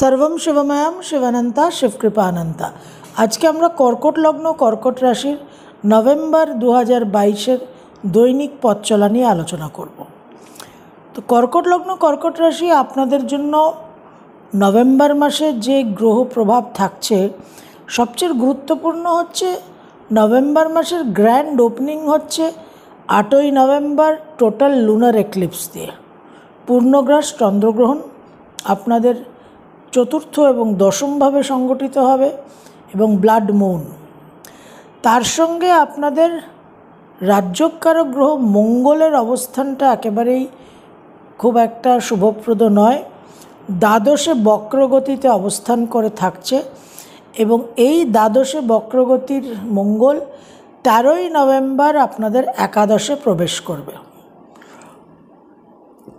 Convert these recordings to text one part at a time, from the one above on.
সর্বম শিবময়াম শিবানন্তা শিবকৃপানন্তা আজকে আমরা কর্কট লগ্ন কর্কট রাশির নভেম্বর দু হাজার বাইশের দৈনিক পথ চলা নিয়ে আলোচনা করব তো কর্কট লগ্ন কর্কট রাশি আপনাদের জন্য নভেম্বর মাসে যে গ্রহ প্রভাব থাকছে সবচেয়ে গুরুত্বপূর্ণ হচ্ছে নভেম্বর মাসের গ্র্যান্ড ওপেনিং হচ্ছে আটই নভেম্বর টোটাল লুনার এক্লিপস দিয়ে পূর্ণগ্রাস চন্দ্রগ্রহণ আপনাদের চতুর্থ এবং দশমভাবে সংগঠিত হবে এবং ব্লাড মুন তার সঙ্গে আপনাদের রাজ্যকারক গ্রহ মঙ্গলের অবস্থানটা একেবারেই খুব একটা শুভপ্রদ নয় দ্বাদশে বক্রগতিতে অবস্থান করে থাকছে এবং এই দ্বাদশে বক্রগতির মঙ্গল তেরোই নভেম্বর আপনাদের একাদশে প্রবেশ করবে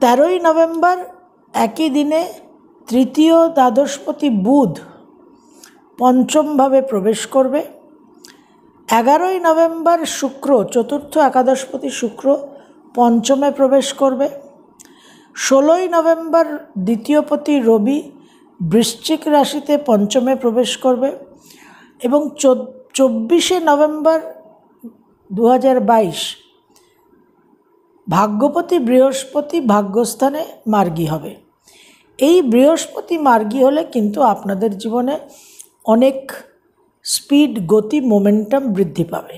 তেরোই নভেম্বর একই দিনে তৃতীয় দ্বাদশপতি বুধ পঞ্চমভাবে প্রবেশ করবে এগারোই নভেম্বর শুক্র চতুর্থ একাদশপতি শুক্র পঞ্চমে প্রবেশ করবে ষোলোই নভেম্বর দ্বিতীয়পতি রবি বৃশ্চিক রাশিতে পঞ্চমে প্রবেশ করবে এবং চব্বিশে নভেম্বর দু ভাগ্যপতি বৃহস্পতি ভাগ্যস্থানে মার্গী হবে এই বৃহস্পতি মার্গী হলে কিন্তু আপনাদের জীবনে অনেক স্পিড গতি মোমেন্টাম বৃদ্ধি পাবে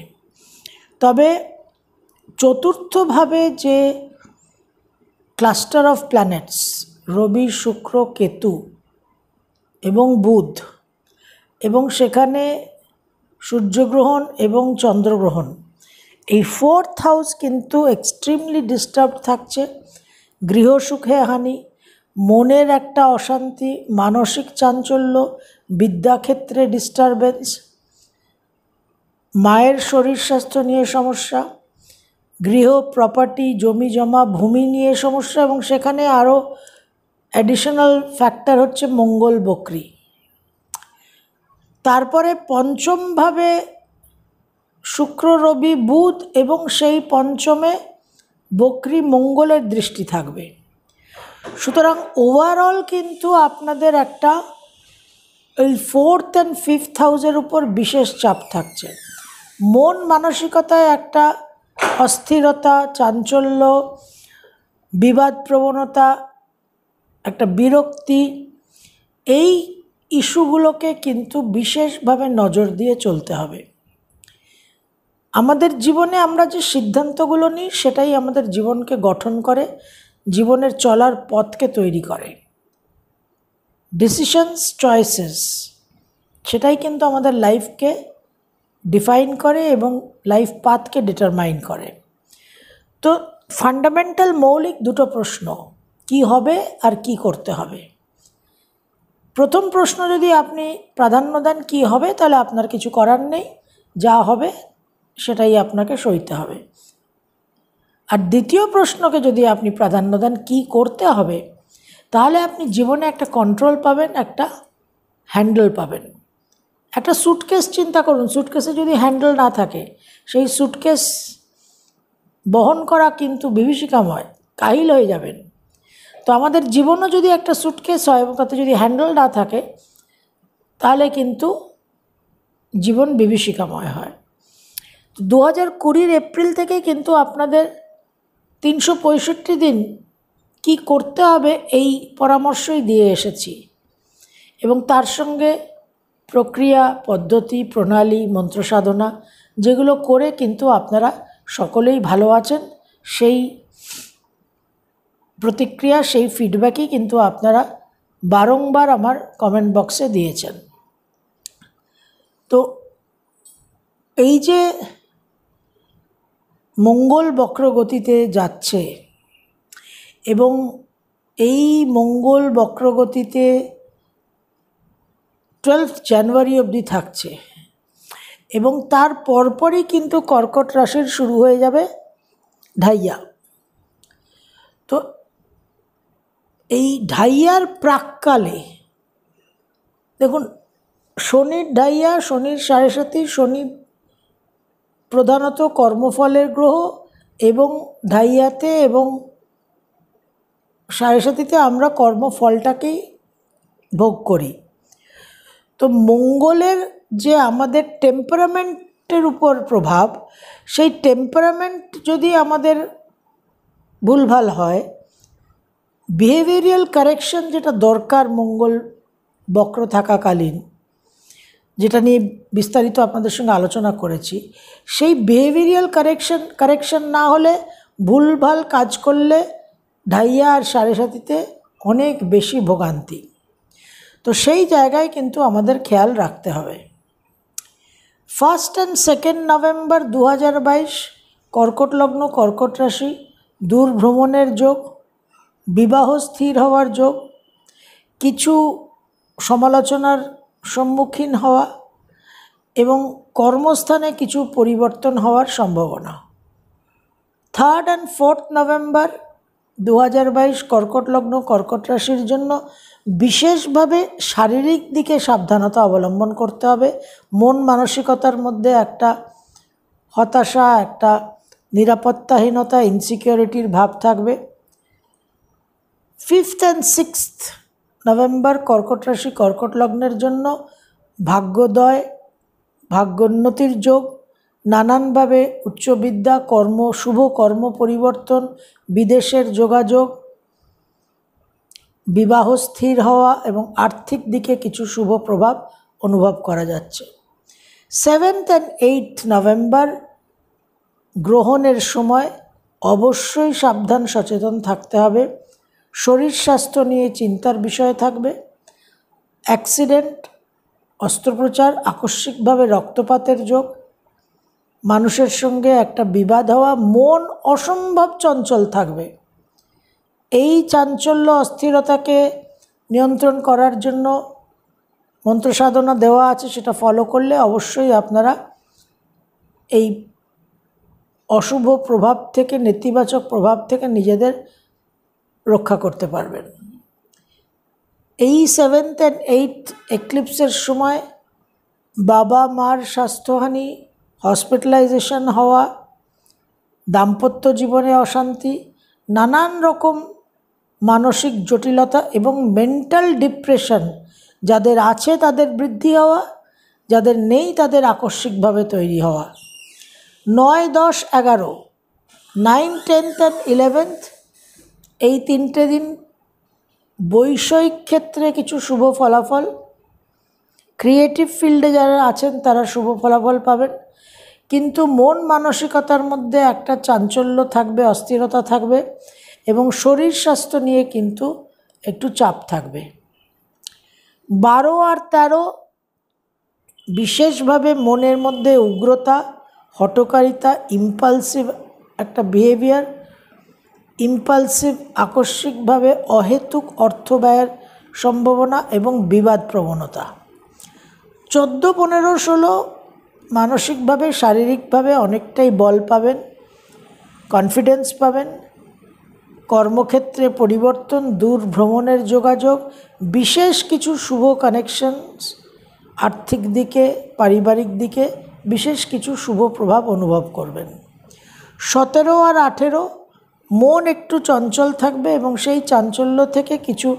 তবে চতুর্থভাবে যে ক্লাস্টার অফ প্ল্যানেটস রবি শুক্র কেতু এবং বুধ এবং সেখানে সূর্যগ্রহণ এবং চন্দ্রগ্রহণ এই ফোর্থ হাউস কিন্তু এক্সট্রিমলি ডিস্টার্ব থাকছে গৃহসুখে হানি মনের একটা অশান্তি মানসিক চাঞ্চল্য বিদ্যাক্ষেত্রে ডিস্টারবেন্স মায়ের শরীর স্বাস্থ্য নিয়ে সমস্যা গৃহ প্রপার্টি জমি জমা ভূমি নিয়ে সমস্যা এবং সেখানে আরও অ্যাডিশনাল ফ্যাক্টর হচ্ছে মঙ্গল বকরি তারপরে পঞ্চমভাবে শুক্র রবি বুধ এবং সেই পঞ্চমে বকরি মঙ্গলের দৃষ্টি থাকবে সুতরাং ওভারঅল কিন্তু আপনাদের একটা ওই ফোর্থ অ্যান্ড ফিফথ হাউসের উপর বিশেষ চাপ থাকছে মন মানসিকতায় একটা অস্থিরতা চাঞ্চল্য বিবাদ প্রবণতা একটা বিরক্তি এই ইস্যুগুলোকে কিন্তু বিশেষভাবে নজর দিয়ে চলতে হবে আমাদের জীবনে আমরা যে সিদ্ধান্তগুলো নিই সেটাই আমাদের জীবনকে গঠন করে জীবনের চলার পথকে তৈরি করে ডিসিশনস চয়েসেস সেটাই কিন্তু আমাদের লাইফকে ডিফাইন করে এবং লাইফ পাথকে ডিটারমাইন করে তো ফান্ডামেন্টাল মৌলিক দুটো প্রশ্ন কি হবে আর কি করতে হবে প্রথম প্রশ্ন যদি আপনি প্রাধান্য দেন কী হবে তাহলে আপনার কিছু করার নেই যা হবে সেটাই আপনাকে সইতে হবে আর দ্বিতীয় প্রশ্নকে যদি আপনি প্রাধান্য দেন কী করতে হবে তাহলে আপনি জীবনে একটা কন্ট্রোল পাবেন একটা হ্যান্ডেল পাবেন একটা সুটকেস চিন্তা করুন সুটকেসে যদি হ্যান্ডেল না থাকে সেই সুটকেস বহন করা কিন্তু বিভীষিকাময় কাহিল হয়ে যাবেন তো আমাদের জীবনও যদি একটা সুটকেস হয় এবং তাতে যদি হ্যান্ডেল না থাকে তাহলে কিন্তু জীবন বিভীষিকাময় হয় দু হাজার কুড়ির এপ্রিল থেকে কিন্তু আপনাদের তিনশো পঁয়ষট্টি দিন কি করতে হবে এই পরামর্শই দিয়ে এসেছি এবং তার সঙ্গে প্রক্রিয়া পদ্ধতি প্রণালী মন্ত্র সাধনা যেগুলো করে কিন্তু আপনারা সকলেই ভালো আছেন সেই প্রতিক্রিয়া সেই ফিডব্যাকই কিন্তু আপনারা বারংবার আমার কমেন্ট বক্সে দিয়েছেন তো এই যে মঙ্গল বক্রগতিতে যাচ্ছে এবং এই মঙ্গল বক্রগতিতে টুয়েলভ জানুয়ারি অবধি থাকছে এবং তার পরপরই কিন্তু কর্কট রাশির শুরু হয়ে যাবে ঢাইয়া তো এই ঢাইয়ার প্রাককালে দেখুন শনির ঢাইয়া শনির সাড়ে সাথী শনি প্রধানত কর্মফলের গ্রহ এবং ধাইয়াতে এবং সাড়ে আমরা কর্মফলটাকেই ভোগ করি তো মঙ্গলের যে আমাদের টেম্পারামেন্টের উপর প্রভাব সেই টেম্পারামেন্ট যদি আমাদের ভুলভাল হয় বিহেভিয়ারিয়াল কারেকশন যেটা দরকার মঙ্গল বক্র থাকাকালীন যেটা নিয়ে বিস্তারিত আপনাদের সঙ্গে আলোচনা করেছি সেই বিহেভিয়ারিয়াল কারেকশন কারেকশন না হলে ভুলভাল কাজ করলে ঢাইয়া আর সাড়ে সাতিতে অনেক বেশি ভোগান্তি তো সেই জায়গায় কিন্তু আমাদের খেয়াল রাখতে হবে ফার্স্ট অ্যান্ড সেকেন্ড নভেম্বর দু কর্কট লগ্ন কর্কট রাশি দূর ভ্রমণের যোগ বিবাহ স্থির হওয়ার যোগ কিছু সমালোচনার সম্মুখীন হওয়া এবং কর্মস্থানে কিছু পরিবর্তন হওয়ার সম্ভাবনা থার্ড অ্যান্ড ফোর্থ নভেম্বর দু কর্কট লগ্ন কর্কট রাশির জন্য বিশেষভাবে শারীরিক দিকে সাবধানতা অবলম্বন করতে হবে মন মানসিকতার মধ্যে একটা হতাশা একটা নিরাপত্তাহীনতা ইনসিকিউরিটির ভাব থাকবে ফিফথ অ্যান্ড সিক্সথ নভেম্বর কর্কট রাশি কর্কট লগ্নের জন্য ভাগ্যোদয় ভাগ্যোন্নতির যোগ নানানভাবে উচ্চবিদ্যা কর্ম শুভ কর্ম পরিবর্তন বিদেশের যোগাযোগ বিবাহ স্থির হওয়া এবং আর্থিক দিকে কিছু শুভ প্রভাব অনুভব করা যাচ্ছে সেভেন্থ অ্যান্ড এইট নভেম্বর গ্রহণের সময় অবশ্যই সাবধান সচেতন থাকতে হবে শরীর স্বাস্থ্য নিয়ে চিন্তার বিষয় থাকবে অ্যাক্সিডেন্ট অস্ত্রোপচার আকস্মিকভাবে রক্তপাতের যোগ মানুষের সঙ্গে একটা বিবাদ হওয়া মন অসম্ভব চঞ্চল থাকবে এই চাঞ্চল্য অস্থিরতাকে নিয়ন্ত্রণ করার জন্য মন্ত্র সাধনা দেওয়া আছে সেটা ফলো করলে অবশ্যই আপনারা এই অশুভ প্রভাব থেকে নেতিবাচক প্রভাব থেকে নিজেদের রক্ষা করতে পারবেন এই সেভেন্থ অ্যান্ড এইট এক্লিপসের সময় বাবা মার স্বাস্থ্যহানি হসপিটালাইজেশন হওয়া দাম্পত্য জীবনে অশান্তি নানান রকম মানসিক জটিলতা এবং মেন্টাল ডিপ্রেশন যাদের আছে তাদের বৃদ্ধি হওয়া যাদের নেই তাদের আকস্মিকভাবে তৈরি হওয়া নয় দশ এগারো নাইন টেন্থ অ্যান্ড ইলেভেন্থ এই তিনটে দিন বৈষয়িক ক্ষেত্রে কিছু শুভ ফলাফল ক্রিয়েটিভ ফিল্ডে যারা আছেন তারা শুভ ফলাফল পাবেন কিন্তু মন মানসিকতার মধ্যে একটা চাঞ্চল্য থাকবে অস্থিরতা থাকবে এবং শরীর স্বাস্থ্য নিয়ে কিন্তু একটু চাপ থাকবে বারো আর তেরো বিশেষভাবে মনের মধ্যে উগ্রতা হটকারিতা ইম্পালসিভ একটা বিহেভিয়ার ইম্পালসিভ আকস্মিকভাবে অহেতুক অর্থ ব্যয়ের সম্ভাবনা এবং বিবাদ প্রবণতা চোদ্দো পনেরো ষোলো মানসিকভাবে শারীরিকভাবে অনেকটাই বল পাবেন কনফিডেন্স পাবেন কর্মক্ষেত্রে পরিবর্তন দূর ভ্রমণের যোগাযোগ বিশেষ কিছু শুভ কানেকশনস আর্থিক দিকে পারিবারিক দিকে বিশেষ কিছু শুভ প্রভাব অনুভব করবেন সতেরো আর আঠেরো মন একটু চঞ্চল থাকবে এবং সেই চাঞ্চল্য থেকে কিছু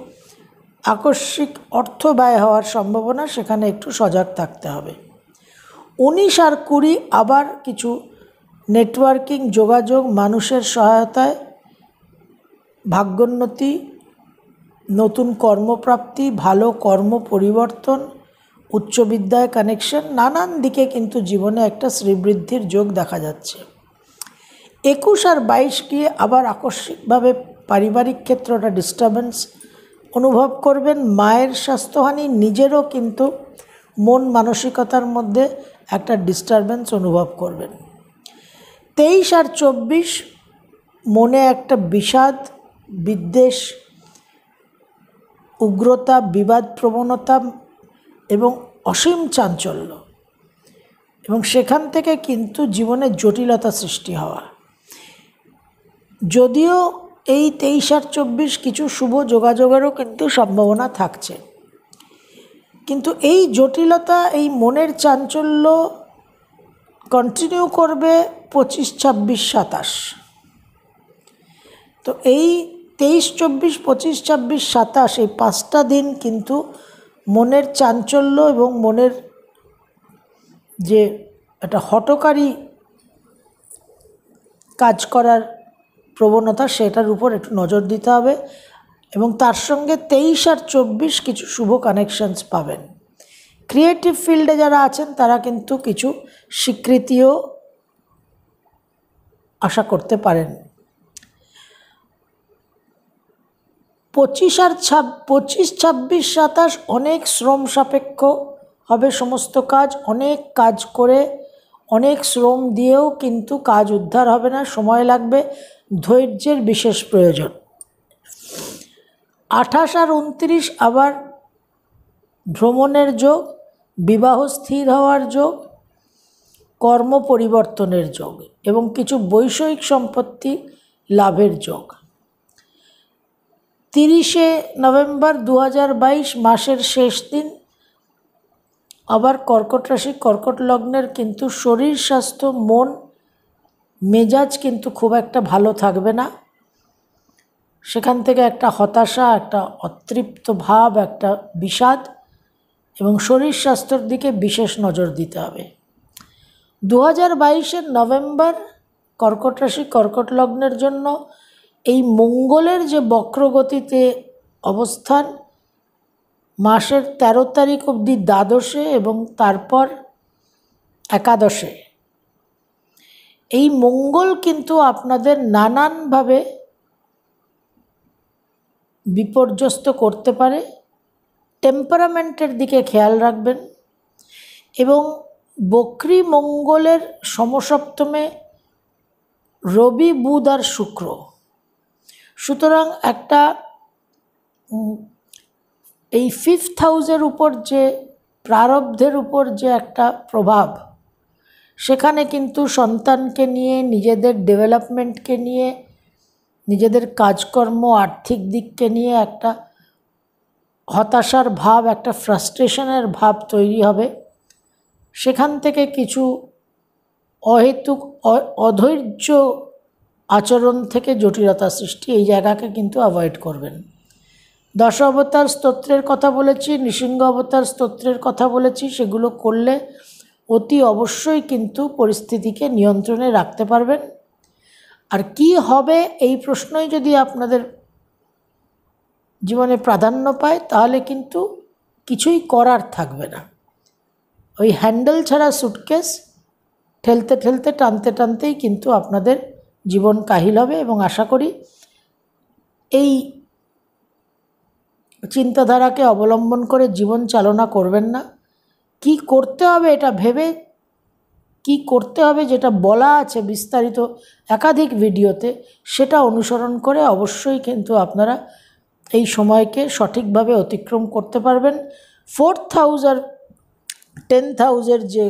আকস্মিক অর্থ ব্যয় হওয়ার সম্ভাবনা সেখানে একটু সজাগ থাকতে হবে উনিশ আর কুড়ি আবার কিছু নেটওয়ার্কিং যোগাযোগ মানুষের সহায়তায় ভাগ্যোন্নতি নতুন কর্মপ্রাপ্তি ভালো কর্ম পরিবর্তন উচ্চ বিদ্যায় কানেকশন নানান দিকে কিন্তু জীবনে একটা শ্রীবৃদ্ধির যোগ দেখা যাচ্ছে একুশ আর বাইশ গিয়ে আবার আকস্মিকভাবে পারিবারিক ক্ষেত্রটা ডিস্টার্বেন্স অনুভব করবেন মায়ের স্বাস্থ্যহানি নিজেরও কিন্তু মন মানসিকতার মধ্যে একটা ডিস্টারবেন্স অনুভব করবেন তেইশ আর চব্বিশ মনে একটা বিষাদ বিদ্বেষ উগ্রতা বিবাদ প্রবণতা এবং অসীম চাঞ্চল্য এবং সেখান থেকে কিন্তু জীবনে জটিলতা সৃষ্টি হওয়া যদিও এই তেইশ আর চব্বিশ কিছু শুভ যোগাযোগেরও কিন্তু সম্ভাবনা থাকছে কিন্তু এই জটিলতা এই মনের চাঞ্চল্য কন্টিনিউ করবে পঁচিশ ছাব্বিশ সাতাশ তো এই তেইশ চব্বিশ পঁচিশ ছাব্বিশ সাতাশ এই পাঁচটা দিন কিন্তু মনের চাঞ্চল্য এবং মনের যে একটা হটকারী কাজ করার প্রবণতা সেটার উপর একটু নজর দিতে হবে এবং তার সঙ্গে তেইশ আর চব্বিশ কিছু শুভ কানেকশানস পাবেন ক্রিয়েটিভ ফিল্ডে যারা আছেন তারা কিন্তু কিছু স্বীকৃতিও আশা করতে পারেন পঁচিশ আর ছাব পঁচিশ ছাব্বিশ সাতাশ অনেক শ্রম সাপেক্ষ হবে সমস্ত কাজ অনেক কাজ করে অনেক শ্রম দিয়েও কিন্তু কাজ উদ্ধার হবে না সময় লাগবে ধৈর্যের বিশেষ প্রয়োজন আঠাশ আর উনত্রিশ আবার ভ্রমণের যোগ বিবাহ স্থির হওয়ার যোগ কর্ম পরিবর্তনের যোগ এবং কিছু বৈষয়িক সম্পত্তি লাভের যোগ তিরিশে নভেম্বর দু মাসের শেষ দিন আবার কর্কট রাশি কর্কট লগ্নের কিন্তু শরীর স্বাস্থ্য মন মেজাজ কিন্তু খুব একটা ভালো থাকবে না সেখান থেকে একটা হতাশা একটা অতৃপ্ত ভাব একটা বিষাদ এবং শরীর স্বাস্থ্যর দিকে বিশেষ নজর দিতে হবে দু হাজার বাইশের নভেম্বর কর্কট রাশি কর্কট লগ্নের জন্য এই মঙ্গলের যে বক্রগতিতে অবস্থান মাসের ১৩ তারিখ অবধি দ্বাদশে এবং তারপর একাদশে এই মঙ্গল কিন্তু আপনাদের নানানভাবে বিপর্যস্ত করতে পারে টেম্পারামেন্টের দিকে খেয়াল রাখবেন এবং বক্রি মঙ্গলের সমসপ্তমে রবি বুধ আর শুক্র সুতরাং একটা এই ফিফথ হাউজের উপর যে প্রারব্ধের উপর যে একটা প্রভাব সেখানে কিন্তু সন্তানকে নিয়ে নিজেদের ডেভেলপমেন্টকে নিয়ে নিজেদের কাজকর্ম আর্থিক দিককে নিয়ে একটা হতাশার ভাব একটা ফ্রাস্ট্রেশনের ভাব তৈরি হবে সেখান থেকে কিছু অহেতুক অধৈর্য আচরণ থেকে জটিলতা সৃষ্টি এই জায়গাকে কিন্তু অ্যাভয়েড করবেন দশ অবতার স্তোত্রের কথা বলেছি নৃসিংহ অবতার স্তোত্রের কথা বলেছি সেগুলো করলে অতি অবশ্যই কিন্তু পরিস্থিতিকে নিয়ন্ত্রণে রাখতে পারবেন আর কি হবে এই প্রশ্নই যদি আপনাদের জীবনে প্রাধান্য পায় তাহলে কিন্তু কিছুই করার থাকবে না ওই হ্যান্ডেল ছাড়া সুটকেস ঠেলতে ঠেলতে টানতে টানতেই কিন্তু আপনাদের জীবন কাহিল হবে এবং আশা করি এই চিন্তাধারাকে অবলম্বন করে জীবন চালনা করবেন না কি করতে হবে এটা ভেবে কি করতে হবে যেটা বলা আছে বিস্তারিত একাধিক ভিডিওতে সেটা অনুসরণ করে অবশ্যই কিন্তু আপনারা এই সময়কে সঠিকভাবে অতিক্রম করতে পারবেন ফোর্থ হাউস আর টেন্থ যে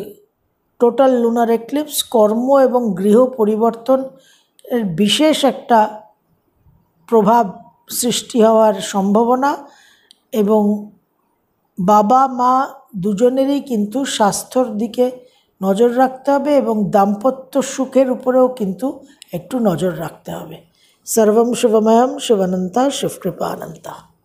টোটাল লুনার এক্লিপস কর্ম এবং গৃহ পরিবর্তন এর বিশেষ একটা প্রভাব সৃষ্টি হওয়ার সম্ভাবনা এবং বাবা মা দুজনেরই কিন্তু স্বাস্থ্যর দিকে নজর রাখতে হবে এবং দাম্পত্য সুখের উপরেও কিন্তু একটু নজর রাখতে হবে সর্বম শুভময়ম শুভকৃপা শিবকৃপানন্তা